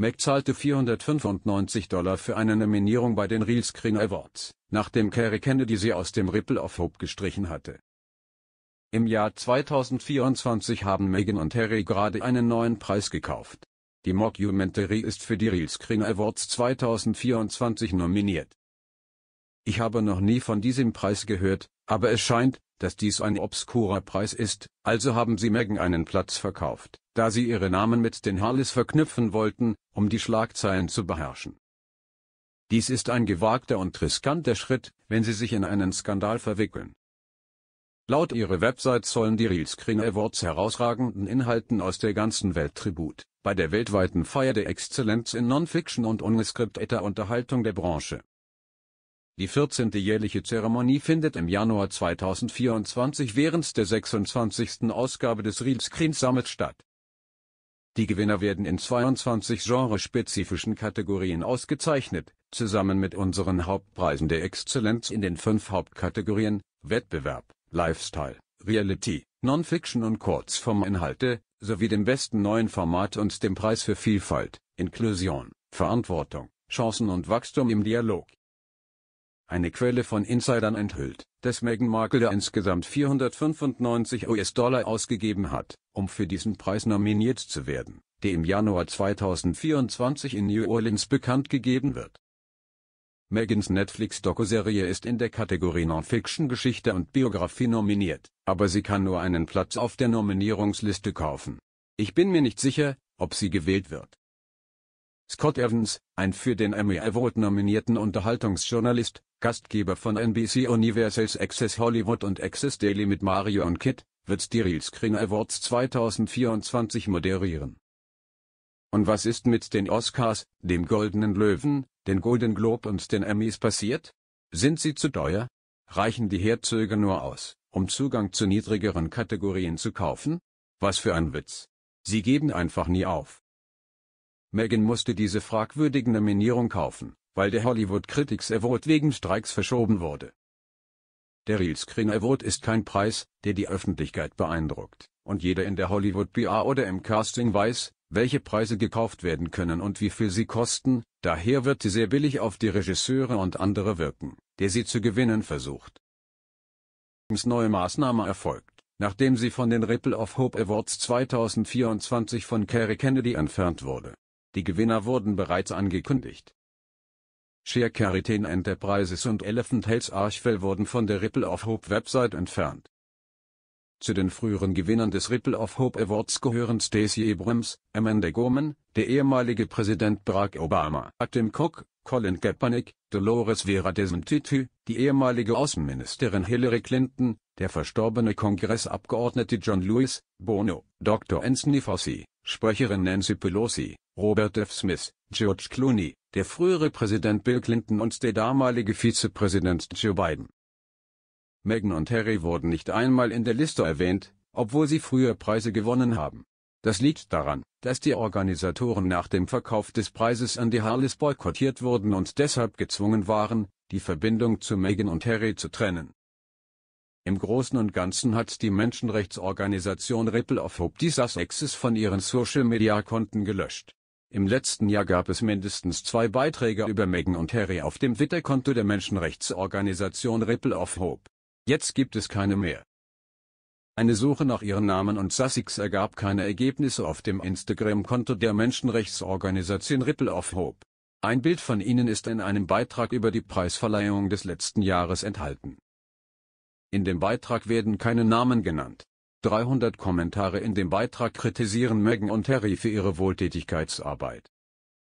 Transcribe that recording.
Mac zahlte 495 Dollar für eine Nominierung bei den Real Screen Awards, nachdem Kerry Kennedy sie aus dem Ripple of Hope gestrichen hatte. Im Jahr 2024 haben Megan und Harry gerade einen neuen Preis gekauft. Die Mockumentary ist für die Real Screen Awards 2024 nominiert. Ich habe noch nie von diesem Preis gehört, aber es scheint, dass dies ein obskurer Preis ist, also haben sie Megan einen Platz verkauft, da sie ihre Namen mit den Harleys verknüpfen wollten, um die Schlagzeilen zu beherrschen. Dies ist ein gewagter und riskanter Schritt, wenn sie sich in einen Skandal verwickeln. Laut ihrer Website sollen die Real Screen Awards herausragenden Inhalten aus der ganzen Welt Tribut, bei der weltweiten Feier der Exzellenz in Non-Fiction und ungeskripteter Unterhaltung der Branche die 14. jährliche Zeremonie findet im Januar 2024 während der 26. Ausgabe des Real Screen Summit statt. Die Gewinner werden in 22 genrespezifischen Kategorien ausgezeichnet, zusammen mit unseren Hauptpreisen der Exzellenz in den fünf Hauptkategorien Wettbewerb, Lifestyle, Reality, Non-Fiction und Kurzforminhalte, sowie dem besten neuen Format und dem Preis für Vielfalt, Inklusion, Verantwortung, Chancen und Wachstum im Dialog eine Quelle von Insidern enthüllt, dass Meghan Markle insgesamt 495 US-Dollar ausgegeben hat, um für diesen Preis nominiert zu werden, der im Januar 2024 in New Orleans bekannt gegeben wird. Megans Netflix-Dokuserie ist in der Kategorie Non-Fiction Geschichte und Biografie nominiert, aber sie kann nur einen Platz auf der Nominierungsliste kaufen. Ich bin mir nicht sicher, ob sie gewählt wird. Scott Evans, ein für den Emmy Award nominierten Unterhaltungsjournalist, Gastgeber von NBC Universal's Access Hollywood und Access Daily mit Mario und Kit, wird die Real Screen Awards 2024 moderieren. Und was ist mit den Oscars, dem Goldenen Löwen, den Golden Globe und den Emmys passiert? Sind sie zu teuer? Reichen die Herzöge nur aus, um Zugang zu niedrigeren Kategorien zu kaufen? Was für ein Witz. Sie geben einfach nie auf. Megan musste diese fragwürdige Nominierung kaufen, weil der Hollywood Critics Award wegen Streiks verschoben wurde. Der Real Screen Award ist kein Preis, der die Öffentlichkeit beeindruckt, und jeder in der Hollywood PR oder im Casting weiß, welche Preise gekauft werden können und wie viel sie kosten, daher wird sie sehr billig auf die Regisseure und andere wirken, der sie zu gewinnen versucht. Neue Maßnahme erfolgt, nachdem sie von den Ripple of Hope Awards 2024 von Kerry Kennedy entfernt wurde die Gewinner wurden bereits angekündigt. Share Caritain Enterprises und Elephant Health Archfell wurden von der Ripple of Hope Website entfernt. Zu den früheren Gewinnern des Ripple of Hope Awards gehören Stacey Abrams, Amanda Gorman, der ehemalige Präsident Barack Obama, Adam Cook, Colin Kaepernick, Dolores Vera Desmond-Tutu, die ehemalige Außenministerin Hillary Clinton, der verstorbene Kongressabgeordnete John Lewis, Bono, Dr. Anthony Fossey, Sprecherin Nancy Pelosi, Robert F. Smith, George Clooney, der frühere Präsident Bill Clinton und der damalige Vizepräsident Joe Biden. Meghan und Harry wurden nicht einmal in der Liste erwähnt, obwohl sie früher Preise gewonnen haben. Das liegt daran, dass die Organisatoren nach dem Verkauf des Preises an die Harleys boykottiert wurden und deshalb gezwungen waren, die Verbindung zu Meghan und Harry zu trennen. Im Großen und Ganzen hat die Menschenrechtsorganisation Ripple of Hope die Sussexes von ihren Social-Media-Konten gelöscht. Im letzten Jahr gab es mindestens zwei Beiträge über Megan und Harry auf dem Twitter-Konto der Menschenrechtsorganisation Ripple of Hope. Jetzt gibt es keine mehr. Eine Suche nach ihren Namen und Sussex ergab keine Ergebnisse auf dem Instagram-Konto der Menschenrechtsorganisation Ripple of Hope. Ein Bild von ihnen ist in einem Beitrag über die Preisverleihung des letzten Jahres enthalten. In dem Beitrag werden keine Namen genannt. 300 Kommentare in dem Beitrag kritisieren Meghan und Harry für ihre Wohltätigkeitsarbeit